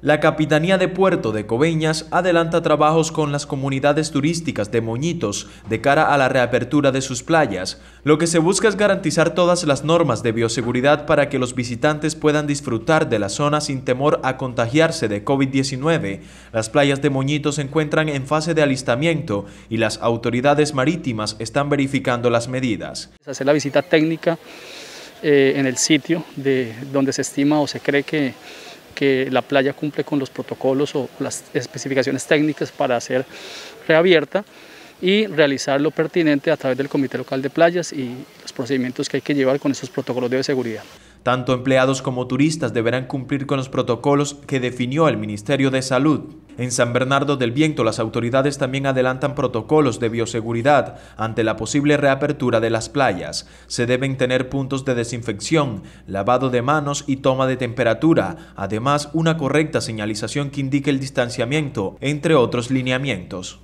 La Capitanía de Puerto de Coveñas adelanta trabajos con las comunidades turísticas de Moñitos de cara a la reapertura de sus playas. Lo que se busca es garantizar todas las normas de bioseguridad para que los visitantes puedan disfrutar de la zona sin temor a contagiarse de COVID-19. Las playas de Moñitos se encuentran en fase de alistamiento y las autoridades marítimas están verificando las medidas. Hacer la visita técnica eh, en el sitio de donde se estima o se cree que que la playa cumple con los protocolos o las especificaciones técnicas para ser reabierta y realizar lo pertinente a través del Comité Local de Playas y los procedimientos que hay que llevar con esos protocolos de seguridad. Tanto empleados como turistas deberán cumplir con los protocolos que definió el Ministerio de Salud. En San Bernardo del Viento, las autoridades también adelantan protocolos de bioseguridad ante la posible reapertura de las playas. Se deben tener puntos de desinfección, lavado de manos y toma de temperatura, además una correcta señalización que indique el distanciamiento, entre otros lineamientos.